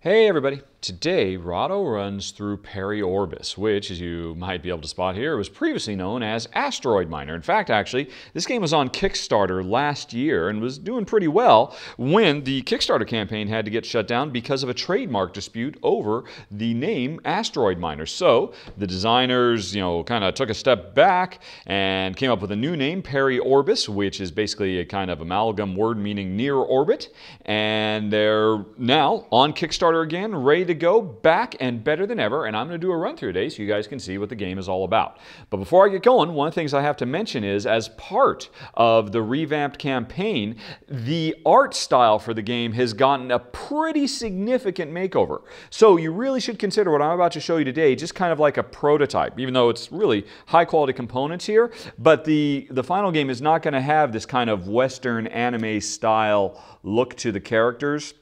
Hey, everybody. Today, Rado runs through Orbis, which, as you might be able to spot here, was previously known as Asteroid Miner. In fact, actually, this game was on Kickstarter last year and was doing pretty well when the Kickstarter campaign had to get shut down because of a trademark dispute over the name Asteroid Miner. So the designers, you know, kind of took a step back and came up with a new name, Orbis, which is basically a kind of amalgam word meaning near orbit. And they're now on Kickstarter again, ready to go, back and better than ever, and I'm going to do a run through today so you guys can see what the game is all about. But before I get going, one of the things I have to mention is as part of the revamped campaign, the art style for the game has gotten a pretty significant makeover. So you really should consider what I'm about to show you today just kind of like a prototype, even though it's really high quality components here, but the, the final game is not going to have this kind of Western anime style look to the characters.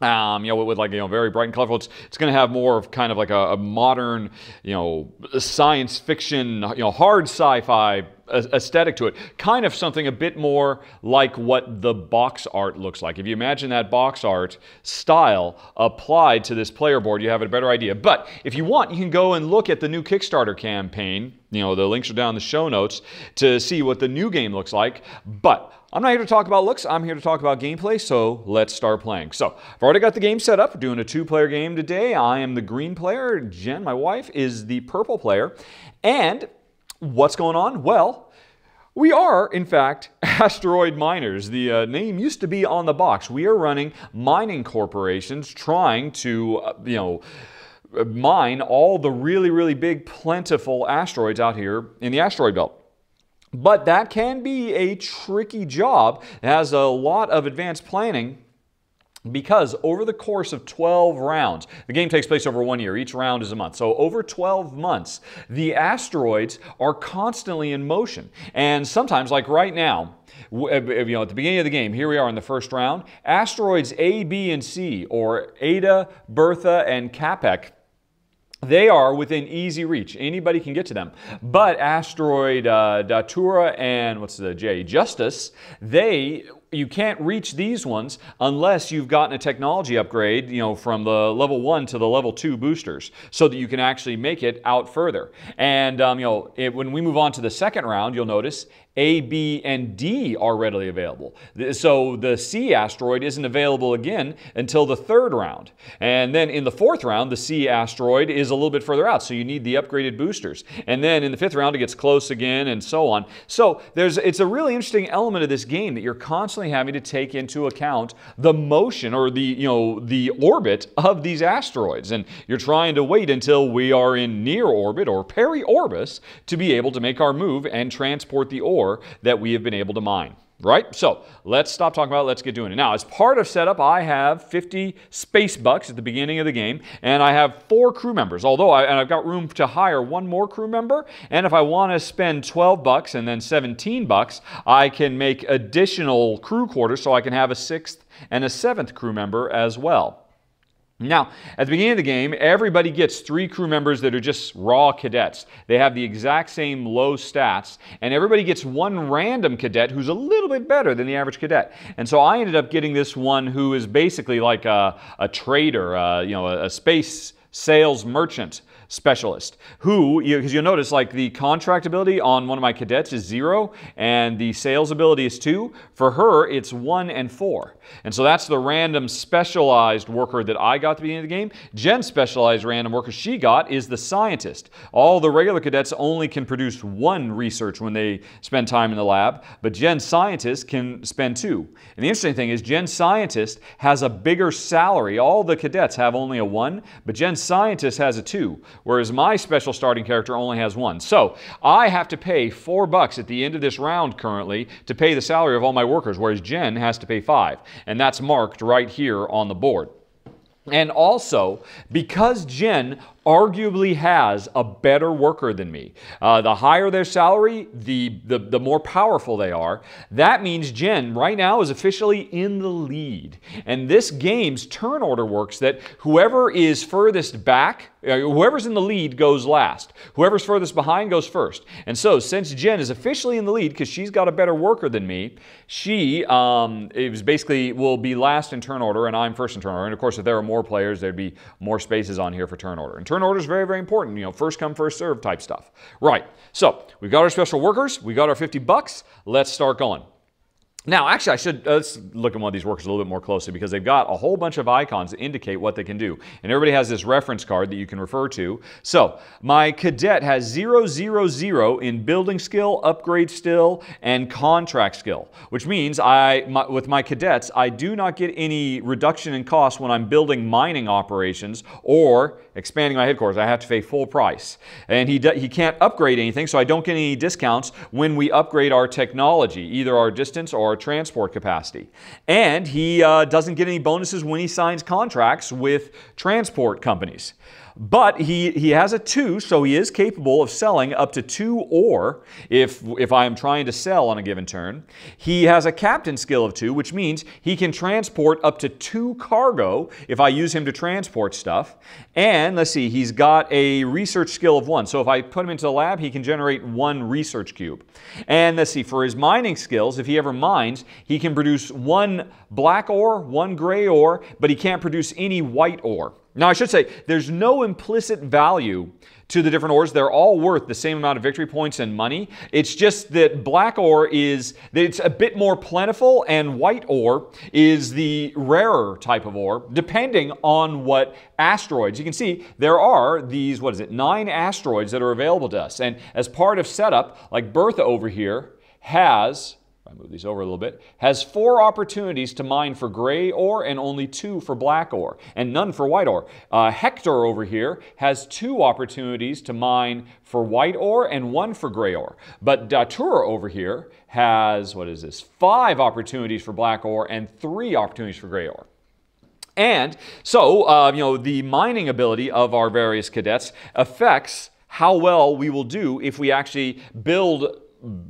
Um, you know, with, like, you know, very bright and colorful. It's, it's going to have more of kind of like a, a, modern, you know, science fiction, you know, hard sci-fi aesthetic to it. Kind of something a bit more like what the box art looks like. If you imagine that box art style applied to this player board, you have a better idea. But if you want, you can go and look at the new Kickstarter campaign. You know, the links are down in the show notes to see what the new game looks like. But I'm not here to talk about looks, I'm here to talk about gameplay, so let's start playing. So, I've already got the game set up, We're doing a two-player game today. I am the green player, Jen, my wife, is the purple player. And what's going on? Well, we are, in fact, asteroid miners. The uh, name used to be on the box. We are running mining corporations trying to, uh, you know, mine all the really, really big, plentiful asteroids out here in the asteroid belt. But that can be a tricky job. It has a lot of advanced planning because over the course of 12 rounds, the game takes place over one year, each round is a month. So over 12 months, the asteroids are constantly in motion. And sometimes, like right now, uh, you know, at the beginning of the game, here we are in the first round, asteroids A, B, and C, or Ada, Bertha, and Capek, they are within easy reach. Anybody can get to them. But asteroid uh, Datura and what's the J Justice, they you can't reach these ones unless you've gotten a technology upgrade, you know, from the level one to the level two boosters, so that you can actually make it out further. And um, you know, it, when we move on to the second round, you'll notice A, B, and D are readily available. So the C asteroid isn't available again until the third round, and then in the fourth round, the C asteroid is a little bit further out, so you need the upgraded boosters. And then in the fifth round, it gets close again, and so on. So there's it's a really interesting element of this game that you're constantly constantly having to take into account the motion or the, you know, the orbit of these asteroids. And you're trying to wait until we are in near orbit or peri-orbis to be able to make our move and transport the ore that we have been able to mine right? So let's stop talking about it. Let's get doing it. Now, as part of setup, I have 50 space bucks at the beginning of the game, and I have four crew members, although I, and I've got room to hire one more crew member. And if I want to spend 12 bucks and then 17 bucks, I can make additional crew quarters so I can have a sixth and a seventh crew member as well. Now, at the beginning of the game, everybody gets three crew members that are just raw cadets. They have the exact same low stats, and everybody gets one random cadet who's a little bit better than the average cadet. And so I ended up getting this one who is basically like a, a trader, uh, you know, a, a space sales merchant specialist, who, because you, will notice like the contract ability on one of my cadets is zero and the sales ability is two. For her, it's one and four. And so that's the random specialized worker that I got at the beginning of the game. Jen's specialized random worker she got is the scientist. All the regular cadets only can produce one research when they spend time in the lab, but Jen's scientist can spend two. And the interesting thing is Jen's scientist has a bigger salary. All the cadets have only a one, but Jen's scientist has a two, whereas my special starting character only has one. So I have to pay four bucks at the end of this round currently to pay the salary of all my workers, whereas Jen has to pay five. And that's marked right here on the board. And also, because Jen arguably has a better worker than me. Uh, the higher their salary, the, the, the more powerful they are. That means Jen right now is officially in the lead. And this game's turn order works that whoever is furthest back, uh, whoever's in the lead goes last. Whoever's furthest behind goes first. And so since Jen is officially in the lead because she's got a better worker than me, she um, was basically will be last in turn order and I'm first in turn order. And of course, if there are more players, there'd be more spaces on here for turn order. In turn Turn order is very, very important. You know, first come, first serve type stuff. Right. So we've got our special workers. We got our 50 bucks. Let's start going. Now, actually, I should uh, let's look at one of these workers a little bit more closely because they've got a whole bunch of icons that indicate what they can do. And everybody has this reference card that you can refer to. So, my cadet has 000 in building skill, upgrade skill, and contract skill, which means I, my, with my cadets, I do not get any reduction in cost when I'm building mining operations or expanding my headquarters. I have to pay full price. And he, he can't upgrade anything, so I don't get any discounts when we upgrade our technology, either our distance or our transport capacity. And he uh, doesn't get any bonuses when he signs contracts with transport companies. But he, he has a two, so he is capable of selling up to two or, if, if I am trying to sell on a given turn. He has a captain skill of two, which means he can transport up to two cargo if I use him to transport stuff. And let's see, he's got a research skill of one. So if I put him into the lab, he can generate one research cube. And let's see, for his mining skills, if he ever mines, he can produce one black ore, one gray ore, but he can't produce any white ore. Now, I should say, there's no implicit value to the different ores. They're all worth the same amount of victory points and money. It's just that black ore is it's a bit more plentiful, and white ore is the rarer type of ore, depending on what asteroids. You can see there are these, what is it, nine asteroids that are available to us. And as part of setup, like Bertha over here has I move these over a little bit, has four opportunities to mine for gray ore and only two for black ore, and none for white ore. Uh, Hector over here has two opportunities to mine for white ore and one for gray ore. But Datura over here has, what is this, five opportunities for black ore and three opportunities for gray ore. And so, uh, you know, the mining ability of our various cadets affects how well we will do if we actually build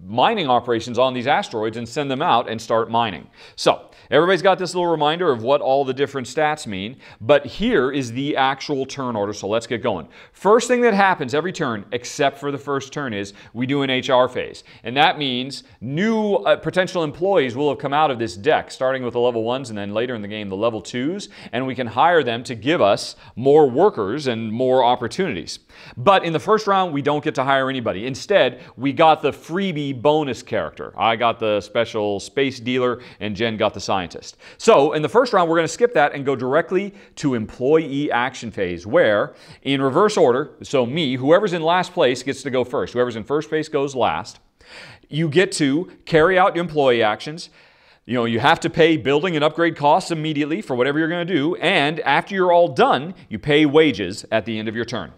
mining operations on these asteroids and send them out and start mining. So, everybody's got this little reminder of what all the different stats mean, but here is the actual turn order, so let's get going. First thing that happens every turn, except for the first turn, is we do an HR phase, and that means new uh, potential employees will have come out of this deck, starting with the level 1s and then later in the game the level 2s, and we can hire them to give us more workers and more opportunities. But in the first round, we don't get to hire anybody. Instead, we got the free freebie bonus character. I got the special space dealer and Jen got the scientist. So in the first round, we're going to skip that and go directly to employee action phase where in reverse order, so me, whoever's in last place gets to go first. Whoever's in first place goes last. You get to carry out employee actions. You know, you have to pay building and upgrade costs immediately for whatever you're going to do. And after you're all done, you pay wages at the end of your turn.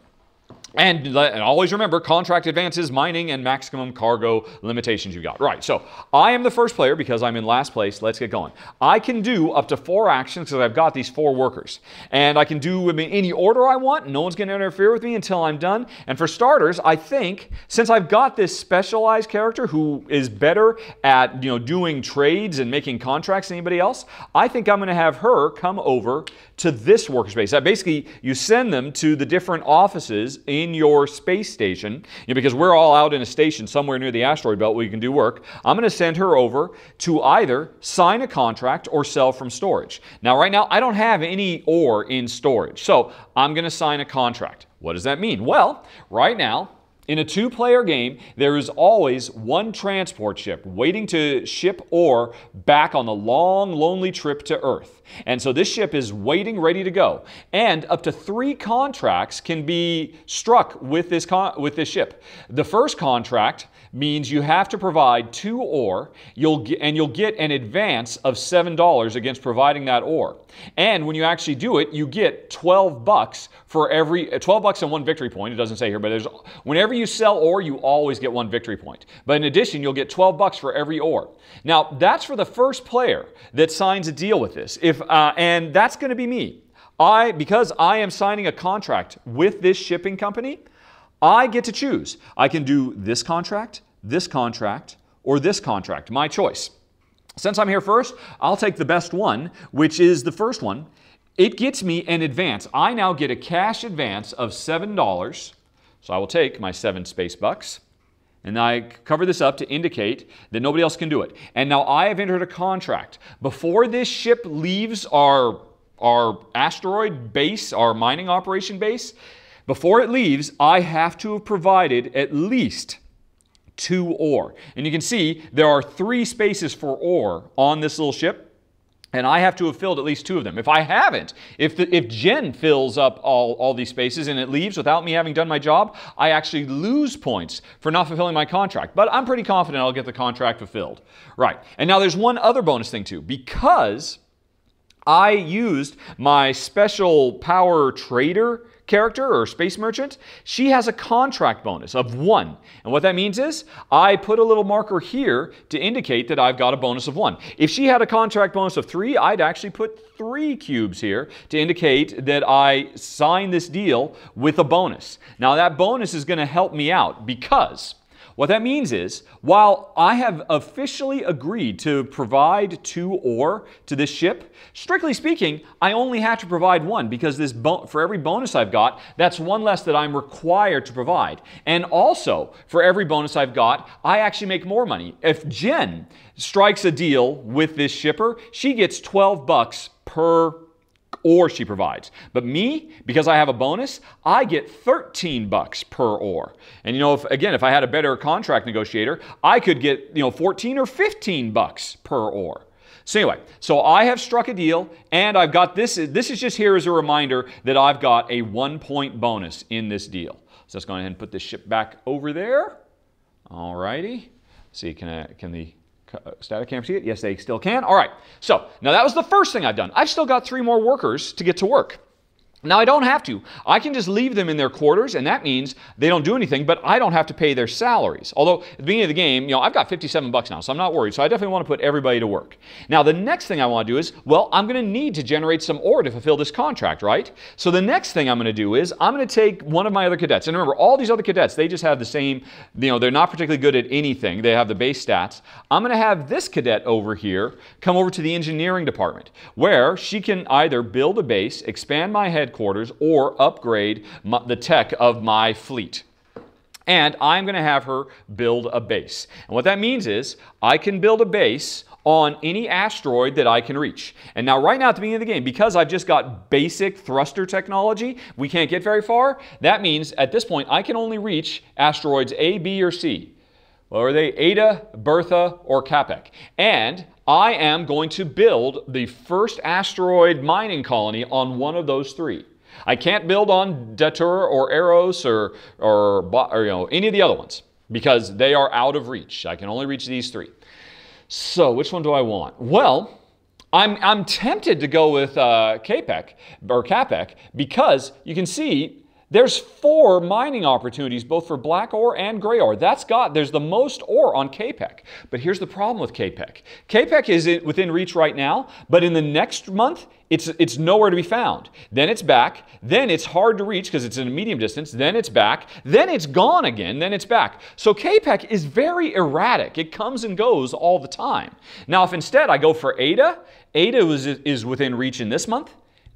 And, always remember contract advances, mining, and maximum cargo limitations you have got. Right, so I am the first player because I'm in last place. Let's get going. I can do up to four actions because I've got these four workers. And I can do any order I want. No one's going to interfere with me until I'm done. And for starters, I think since I've got this specialized character who is better at you know doing trades and making contracts than anybody else, I think I'm going to have her come over to this worker space. basically, you send them to the different offices in in your space station, you know, because we're all out in a station somewhere near the asteroid belt where you can do work, I'm going to send her over to either sign a contract or sell from storage. Now, right now, I don't have any ore in storage, so I'm going to sign a contract. What does that mean? Well, right now, in a two player game, there is always one transport ship waiting to ship ore back on the long, lonely trip to Earth. And so this ship is waiting, ready to go. And up to three contracts can be struck with this, with this ship. The first contract means you have to provide two ore, you'll get, and you'll get an advance of $7 against providing that ore. And when you actually do it, you get 12 bucks for every uh, 12 bucks and one victory point. It doesn't say here, but there's whenever you sell ore, you always get one victory point. But in addition, you'll get 12 bucks for every ore. Now, that's for the first player that signs a deal with this. If uh, and that's going to be me. I because I am signing a contract with this shipping company, I get to choose. I can do this contract, this contract, or this contract, my choice. Since I'm here first, I'll take the best one, which is the first one. It gets me an advance. I now get a cash advance of $7. So I will take my seven space bucks. And I cover this up to indicate that nobody else can do it. And now I have entered a contract. Before this ship leaves our, our asteroid base, our mining operation base, before it leaves, I have to have provided at least two ore, And you can see there are three spaces for ore on this little ship. And I have to have filled at least two of them. If I haven't, if, the, if Jen fills up all, all these spaces and it leaves without me having done my job, I actually lose points for not fulfilling my contract. But I'm pretty confident I'll get the contract fulfilled. Right. And now there's one other bonus thing too. Because I used my special power trader character or space merchant, she has a contract bonus of one. And what that means is I put a little marker here to indicate that I've got a bonus of one. If she had a contract bonus of three, I'd actually put three cubes here to indicate that I signed this deal with a bonus. Now that bonus is going to help me out because what that means is, while I have officially agreed to provide two ore to this ship, strictly speaking, I only have to provide one because this for every bonus I've got, that's one less that I'm required to provide. And also, for every bonus I've got, I actually make more money. If Jen strikes a deal with this shipper, she gets 12 bucks per or she provides. But me, because I have a bonus, I get 13 bucks per or. And you know, if, again, if I had a better contract negotiator, I could get, you know, 14 or 15 bucks per or. So anyway, so I have struck a deal and I've got this, this is just here as a reminder that I've got a one point bonus in this deal. So let's go ahead and put this ship back over there. All righty. See, can, I, can the uh, static camera see it? Yes, they still can. All right. So now that was the first thing I've done. I've still got three more workers to get to work. Now, I don't have to. I can just leave them in their quarters, and that means they don't do anything, but I don't have to pay their salaries. Although, at the beginning of the game, you know, I've got 57 bucks now, so I'm not worried. So I definitely want to put everybody to work. Now, the next thing I want to do is, well, I'm going to need to generate some ore to fulfill this contract, right? So the next thing I'm going to do is, I'm going to take one of my other cadets. And remember, all these other cadets, they just have the same, you know, they're not particularly good at anything. They have the base stats. I'm going to have this cadet over here come over to the engineering department, where she can either build a base, expand my head headquarters or upgrade my, the tech of my fleet. And I'm going to have her build a base. And what that means is I can build a base on any asteroid that I can reach. And now right now at the beginning of the game, because I've just got basic thruster technology, we can't get very far. That means at this point, I can only reach asteroids A, B, or C. Well, are they Ada, Bertha, or Capek? And I am going to build the first asteroid mining colony on one of those three. I can't build on Datura or Eros or, or, or, you know, any of the other ones because they are out of reach. I can only reach these three. So which one do I want? Well, I'm, I'm tempted to go with uh, Capec or Capec because you can see there's four mining opportunities, both for black ore and gray ore. That's got, there's the most ore on KPEC. But here's the problem with KPEC. KPEC is within reach right now, but in the next month, it's, it's nowhere to be found. Then it's back. Then it's hard to reach because it's in a medium distance. Then it's back. Then it's gone again. Then it's back. So KPEC is very erratic. It comes and goes all the time. Now, if instead I go for ADA, ADA is, is within reach in this month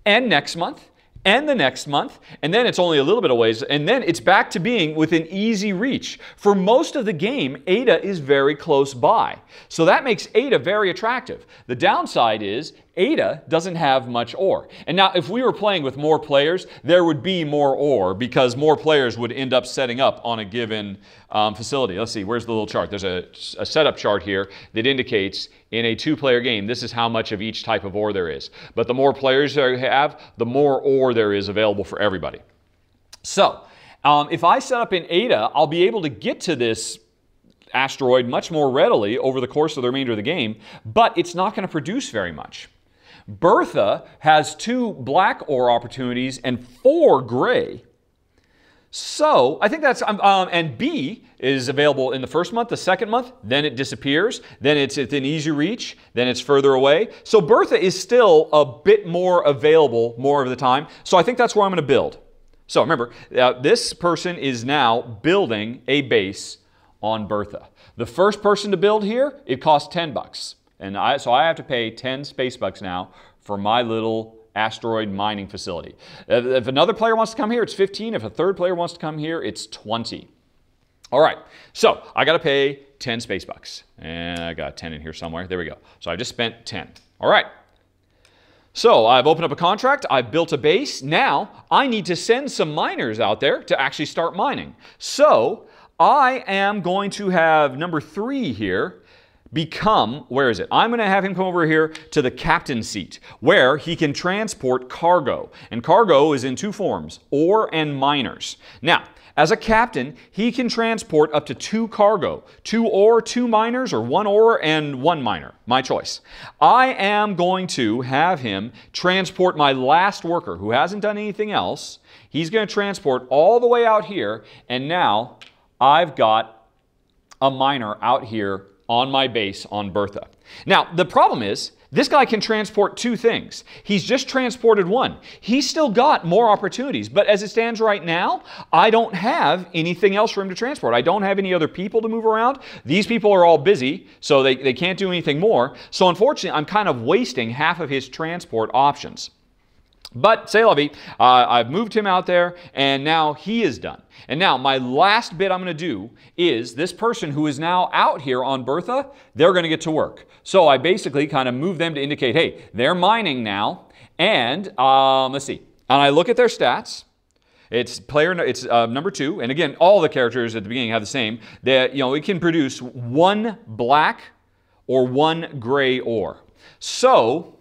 and next month and the next month, and then it's only a little bit of ways, and then it's back to being within easy reach. For most of the game, Ada is very close by. So that makes Ada very attractive. The downside is Ada doesn't have much OR. And now if we were playing with more players, there would be more OR because more players would end up setting up on a given um, facility. Let's see, where's the little chart? There's a, a setup chart here that indicates in a two-player game, this is how much of each type of OR there is. But the more players you have, the more OR there is available for everybody. So um, if I set up in Ada, I'll be able to get to this asteroid much more readily over the course of the remainder of the game, but it's not going to produce very much. Bertha has two black ore opportunities and four gray. So I think that's, um, um, and B is available in the first month, the second month, then it disappears, then it's within easy reach, then it's further away. So Bertha is still a bit more available more of the time. So I think that's where I'm going to build. So remember, uh, this person is now building a base on Bertha. The first person to build here, it costs 10 bucks. And I, so I have to pay 10 space bucks now for my little asteroid mining facility. If, if another player wants to come here, it's 15. If a third player wants to come here, it's 20. All right, so I gotta pay 10 space bucks. And I got 10 in here somewhere, there we go. So I just spent 10, all right. So I've opened up a contract, I've built a base. Now I need to send some miners out there to actually start mining. So I am going to have number three here become, where is it? I'm going to have him come over here to the captain seat where he can transport cargo. And cargo is in two forms, ore and miners. Now, as a captain, he can transport up to two cargo, two ore, two miners, or one ore and one miner. My choice. I am going to have him transport my last worker who hasn't done anything else. He's going to transport all the way out here, and now I've got a miner out here on my base on Bertha. Now, the problem is, this guy can transport two things. He's just transported one. He's still got more opportunities, but as it stands right now, I don't have anything else for him to transport. I don't have any other people to move around. These people are all busy, so they, they can't do anything more. So unfortunately, I'm kind of wasting half of his transport options. But say lovey, uh, I've moved him out there, and now he is done. And now my last bit I'm going to do is this person who is now out here on Bertha, they're going to get to work. So I basically kind of move them to indicate, hey, they're mining now, and um, let's see. And I look at their stats. It's player. It's uh, number two, and again, all the characters at the beginning have the same. That you know, it can produce one black or one gray ore. So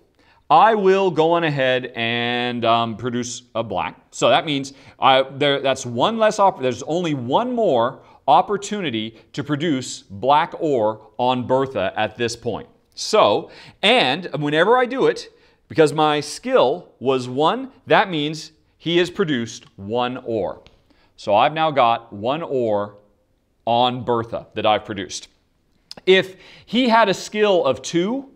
I will go on ahead and um, produce a black. So that means I, there, that's one less, there's only one more opportunity to produce black ore on Bertha at this point. So, and whenever I do it, because my skill was one, that means he has produced one ore. So I've now got one ore on Bertha that I've produced. If he had a skill of two,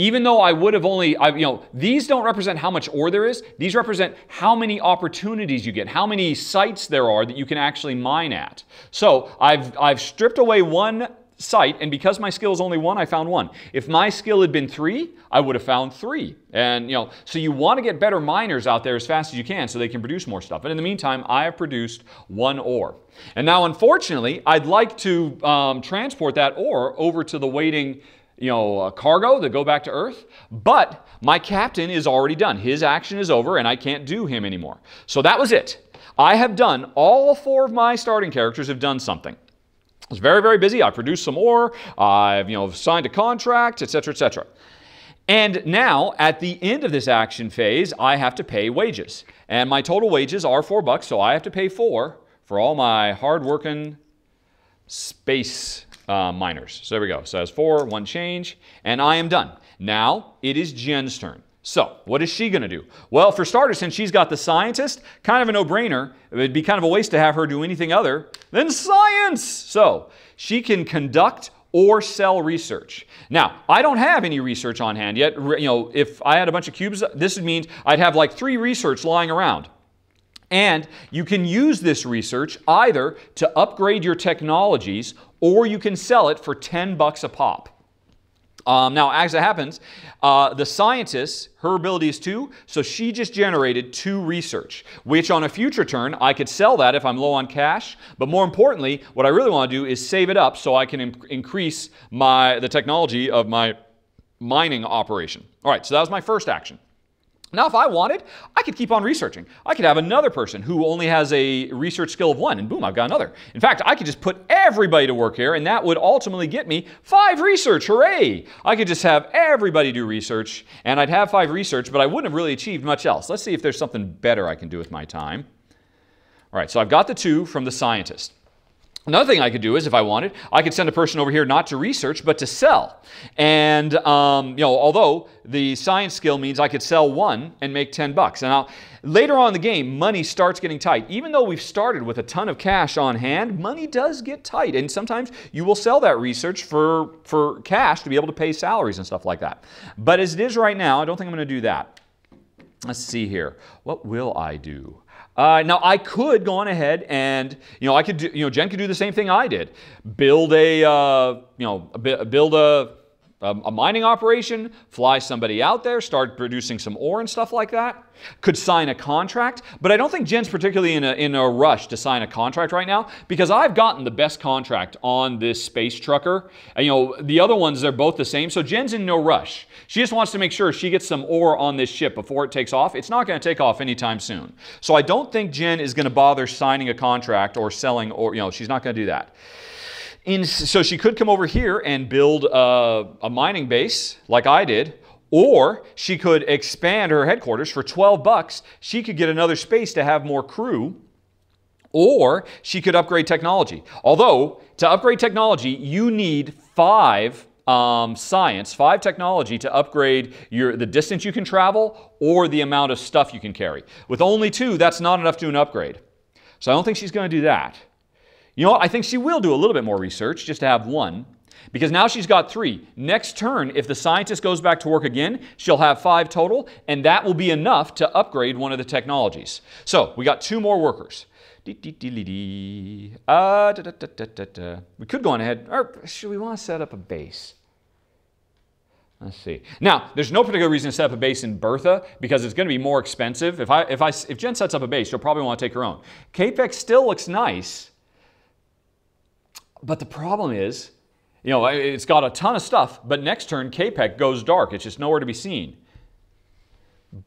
even though I would have only, I, you know, these don't represent how much ore there is. These represent how many opportunities you get, how many sites there are that you can actually mine at. So I've, I've stripped away one site, and because my skill is only one, I found one. If my skill had been three, I would have found three. And, you know, so you want to get better miners out there as fast as you can so they can produce more stuff. And in the meantime, I have produced one ore. And now, unfortunately, I'd like to um, transport that ore over to the waiting you know, cargo that go back to Earth, but my captain is already done. His action is over and I can't do him anymore. So that was it. I have done, all four of my starting characters have done something. I was very, very busy. I produced some ore. I've, you know, signed a contract, etc., etc. And now, at the end of this action phase, I have to pay wages. And my total wages are four bucks, so I have to pay four for all my hard-working space uh, minors. So there we go. So that's four, one change, and I am done. Now it is Jen's turn. So, what is she going to do? Well, for starters, since she's got the scientist, kind of a no brainer. It would be kind of a waste to have her do anything other than science. So, she can conduct or sell research. Now, I don't have any research on hand yet. You know, if I had a bunch of cubes, this means I'd have like three research lying around. And you can use this research either to upgrade your technologies or you can sell it for 10 bucks a pop. Um, now, as it happens, uh, the scientist, her ability is two, so she just generated two research, which on a future turn, I could sell that if I'm low on cash. But more importantly, what I really want to do is save it up so I can increase my, the technology of my mining operation. All right, so that was my first action. Now, if I wanted, I could keep on researching. I could have another person who only has a research skill of one, and boom, I've got another. In fact, I could just put everybody to work here, and that would ultimately get me five research. Hooray! I could just have everybody do research, and I'd have five research, but I wouldn't have really achieved much else. Let's see if there's something better I can do with my time. All right, so I've got the two from the scientist. Another thing I could do is, if I wanted, I could send a person over here not to research, but to sell. And, um, you know, although the science skill means I could sell one and make 10 bucks. Now, later on in the game, money starts getting tight. Even though we've started with a ton of cash on hand, money does get tight. And sometimes you will sell that research for, for cash to be able to pay salaries and stuff like that. But as it is right now, I don't think I'm going to do that. Let's see here. What will I do? Uh, now I could go on ahead and you know I could do, you know Jen could do the same thing I did, build a uh, you know build a um, a mining operation, fly somebody out there, start producing some ore and stuff like that. Could sign a contract, but I don't think Jen's particularly in a, in a rush to sign a contract right now because I've gotten the best contract on this space trucker. And, you know, the other ones, they're both the same, so Jen's in no rush. She just wants to make sure she gets some ore on this ship before it takes off. It's not going to take off anytime soon. So I don't think Jen is going to bother signing a contract or selling, or, you know, she's not going to do that. In, so she could come over here and build a, a mining base like I did, or she could expand her headquarters for 12 bucks. She could get another space to have more crew, or she could upgrade technology. Although, to upgrade technology, you need five um, science, five technology to upgrade your, the distance you can travel or the amount of stuff you can carry. With only two, that's not enough to an upgrade. So I don't think she's going to do that. You know what? I think she will do a little bit more research just to have one because now she's got three. Next turn, if the scientist goes back to work again, she'll have five total, and that will be enough to upgrade one of the technologies. So we got two more workers. We could go on ahead, or should we want to set up a base? Let's see. Now, there's no particular reason to set up a base in Bertha because it's going to be more expensive. If I, if I, if Jen sets up a base, she'll probably want to take her own. Capex still looks nice, but the problem is, you know, it's got a ton of stuff, but next turn KPEC goes dark. It's just nowhere to be seen.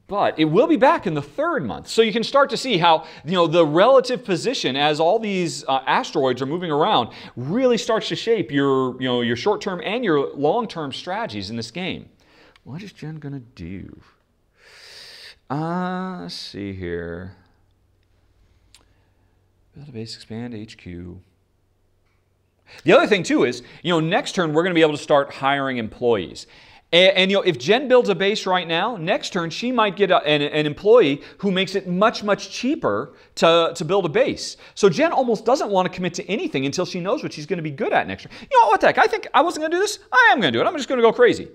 But it will be back in the third month. So you can start to see how, you know, the relative position as all these uh, asteroids are moving around really starts to shape your, you know, your short-term and your long-term strategies in this game. What is Jen going to do? Uh, let's see here. Build a base, expand HQ. The other thing too is, you know, next turn we're going to be able to start hiring employees. And, and, you know, if Jen builds a base right now, next turn she might get a, an, an, employee who makes it much, much cheaper to, to build a base. So Jen almost doesn't want to commit to anything until she knows what she's going to be good at next turn. You know what the heck? I think I wasn't going to do this. I am going to do it. I'm just going to go crazy.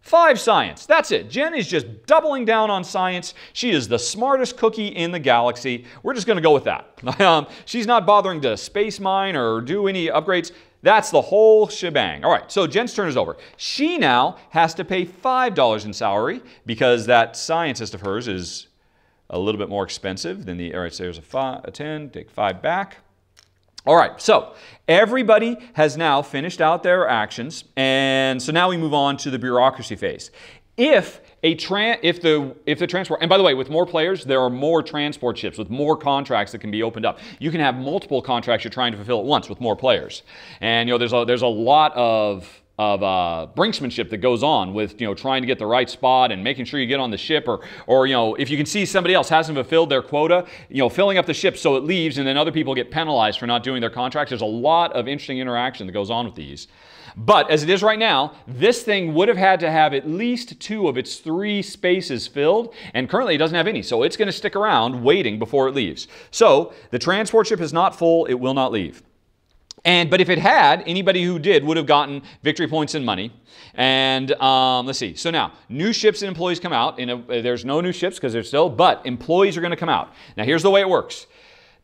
Five science. That's it. Jen is just doubling down on science. She is the smartest cookie in the galaxy. We're just going to go with that. Um, she's not bothering to space mine or do any upgrades. That's the whole shebang. All right, so Jen's turn is over. She now has to pay $5 in salary because that scientist of hers is a little bit more expensive than the, all right, so there's a, five, a 10, take five back. All right, so everybody has now finished out their actions, and so now we move on to the bureaucracy phase if a tran- if the if the transport and by the way with more players there are more transport ships with more contracts that can be opened up you can have multiple contracts you're trying to fulfill at once with more players and you know there's a there's a lot of of uh, brinksmanship that goes on with you know trying to get the right spot and making sure you get on the ship or or you know if you can see somebody else hasn't fulfilled their quota you know filling up the ship so it leaves and then other people get penalized for not doing their contracts there's a lot of interesting interaction that goes on with these but as it is right now, this thing would have had to have at least two of its three spaces filled, and currently it doesn't have any, so it's going to stick around waiting before it leaves. So the transport ship is not full, it will not leave. And but if it had, anybody who did would have gotten victory points and money. And um, let's see. So now, new ships and employees come out. And there's no new ships because they're still, but employees are going to come out. Now here's the way it works.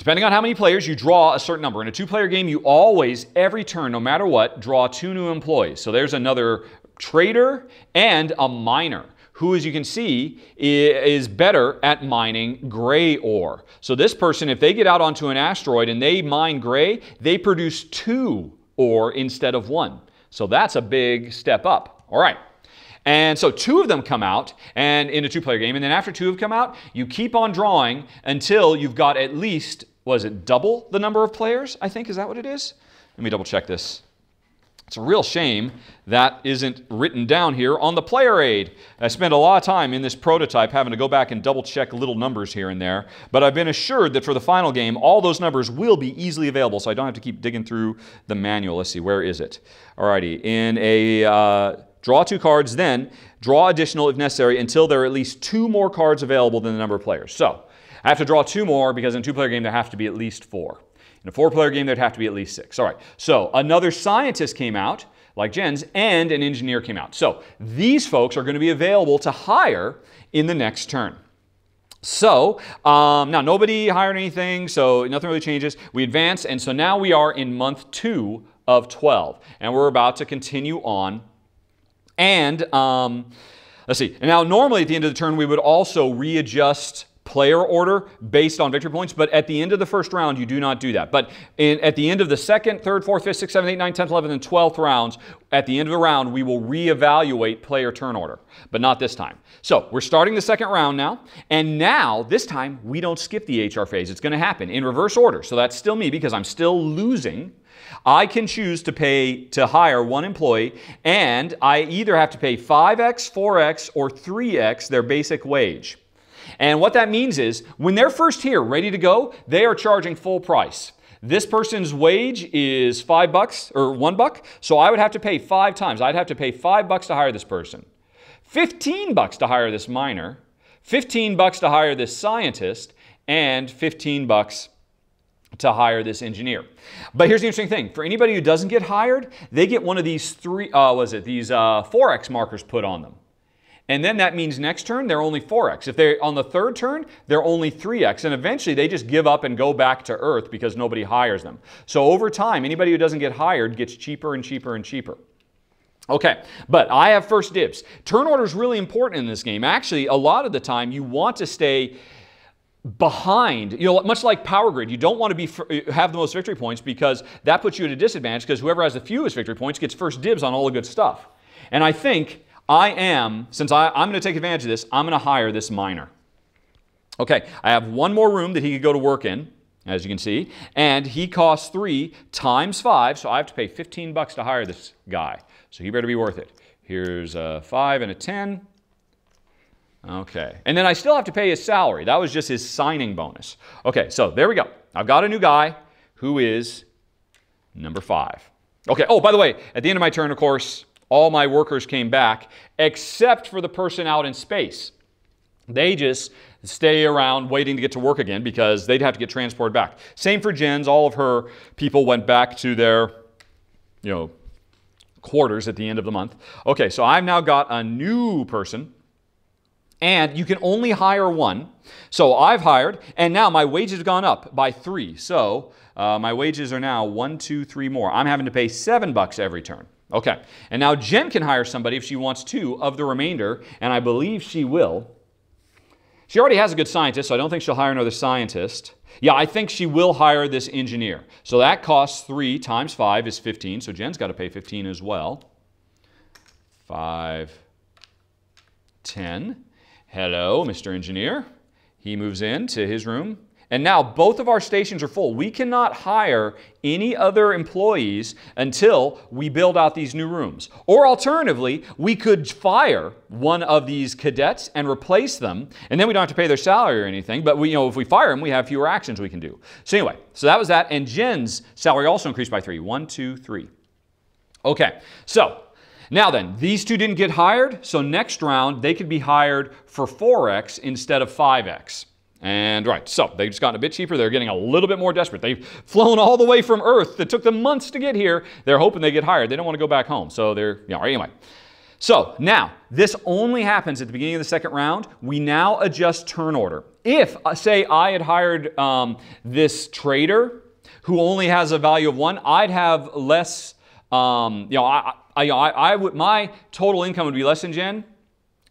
Depending on how many players, you draw a certain number. In a two-player game, you always, every turn, no matter what, draw two new employees. So there's another trader and a miner who, as you can see, is better at mining gray ore. So this person, if they get out onto an asteroid and they mine gray, they produce two ore instead of one. So that's a big step up. All right. And so two of them come out and in a two-player game, and then after two have come out, you keep on drawing until you've got at least was it double the number of players, I think? Is that what it is? Let me double check this. It's a real shame that isn't written down here on the player aid. I spent a lot of time in this prototype having to go back and double check little numbers here and there, but I've been assured that for the final game, all those numbers will be easily available, so I don't have to keep digging through the manual. Let's see, where is it? Alrighty, in a uh, draw two cards, then draw additional if necessary until there are at least two more cards available than the number of players. So I have to draw two more because in a two-player game there have to be at least four. In a four-player game, there'd have to be at least six. All right, so another scientist came out, like Jens, and an engineer came out. So these folks are going to be available to hire in the next turn. So um, now nobody hired anything, so nothing really changes. We advance, and so now we are in month two of 12, and we're about to continue on. And um, let's see. And now normally at the end of the turn, we would also readjust player order based on victory points, but at the end of the first round, you do not do that. But in, at the end of the second, third, fourth, fifth, sixth, seventh, eighth, ninth, tenth, eleventh, and twelfth rounds, at the end of the round, we will reevaluate player turn order, but not this time. So we're starting the second round now, and now, this time, we don't skip the HR phase. It's going to happen in reverse order, so that's still me because I'm still losing I can choose to pay to hire one employee, and I either have to pay 5x, 4x, or 3x their basic wage. And what that means is when they're first here, ready to go, they are charging full price. This person's wage is five bucks or one buck, so I would have to pay five times. I'd have to pay five bucks to hire this person, 15 bucks to hire this miner, 15 bucks to hire this scientist, and 15 bucks to hire this engineer. But here's the interesting thing. For anybody who doesn't get hired, they get one of these three, uh, was it, these uh, Forex markers put on them. And then that means next turn, they're only 4x. If they're on the third turn, they're only 3x. And eventually they just give up and go back to Earth because nobody hires them. So over time, anybody who doesn't get hired gets cheaper and cheaper and cheaper. Okay, but I have first dibs. Turn order is really important in this game. Actually, a lot of the time you want to stay behind, you know, much like Power Grid, you don't want to be uh, have the most victory points because that puts you at a disadvantage because whoever has the fewest victory points gets first dibs on all the good stuff. And I think I am, since I, I'm going to take advantage of this, I'm going to hire this miner. Okay, I have one more room that he could go to work in, as you can see, and he costs three times five, so I have to pay 15 bucks to hire this guy. So he better be worth it. Here's a five and a 10. Okay, and then I still have to pay his salary. That was just his signing bonus. Okay, so there we go. I've got a new guy who is number five. Okay, oh, by the way, at the end of my turn, of course, all my workers came back, except for the person out in space. They just stay around waiting to get to work again because they'd have to get transported back. Same for Jen's. All of her people went back to their, you know, quarters at the end of the month. Okay, so I've now got a new person and you can only hire one. So I've hired, and now my wages have gone up by three. So uh, my wages are now one, two, three more. I'm having to pay seven bucks every turn. Okay. And now Jen can hire somebody if she wants to of the remainder, and I believe she will. She already has a good scientist, so I don't think she'll hire another scientist. Yeah, I think she will hire this engineer. So that costs 3 times 5 is 15, so Jen's got to pay 15 as well. 5, 10. Hello, Mr. Engineer. He moves in to his room. And now both of our stations are full. We cannot hire any other employees until we build out these new rooms. Or alternatively, we could fire one of these cadets and replace them, and then we don't have to pay their salary or anything, but we, you know, if we fire them, we have fewer actions we can do. So anyway, so that was that, and Jen's salary also increased by three. One, two, three. Okay, so now then, these two didn't get hired, so next round they could be hired for 4x instead of 5x. And right, so they've just gotten a bit cheaper. They're getting a little bit more desperate. They've flown all the way from Earth. It took them months to get here. They're hoping they get hired. They don't want to go back home. So they're, you know, anyway. So now, this only happens at the beginning of the second round. We now adjust turn order. If, uh, say, I had hired um, this trader who only has a value of one, I'd have less, um, you know, I, I, I, I would, my total income would be less than Jen.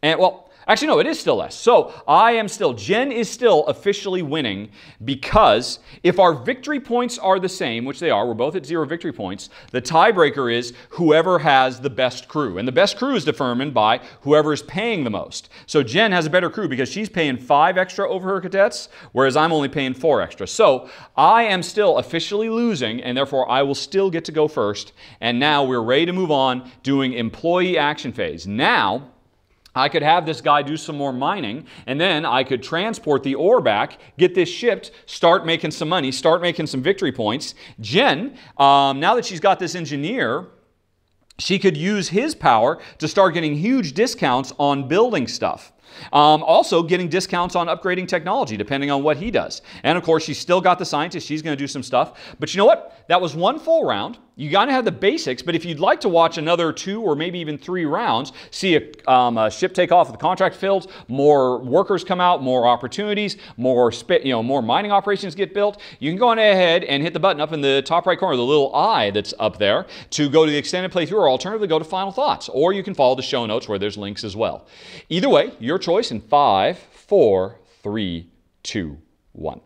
And well, Actually, no, it is still less. So I am still, Jen is still officially winning because if our victory points are the same, which they are, we're both at zero victory points, the tiebreaker is whoever has the best crew. And the best crew is determined by whoever is paying the most. So Jen has a better crew because she's paying five extra over her cadets, whereas I'm only paying four extra. So I am still officially losing, and therefore I will still get to go first. And now we're ready to move on doing employee action phase. Now, I could have this guy do some more mining, and then I could transport the ore back, get this shipped, start making some money, start making some victory points. Jen, um, now that she's got this engineer, she could use his power to start getting huge discounts on building stuff. Um, also, getting discounts on upgrading technology, depending on what he does. And of course, she's still got the scientist. She's going to do some stuff. But you know what? That was one full round. You got to have the basics, but if you'd like to watch another two or maybe even three rounds, see a, um, a ship take off, the contract fills, more workers come out, more opportunities, more you know more mining operations get built. You can go on ahead and hit the button up in the top right corner, the little eye that's up there, to go to the extended playthrough, or alternatively go to final thoughts, or you can follow the show notes where there's links as well. Either way, your choice in five, four, three, two, one.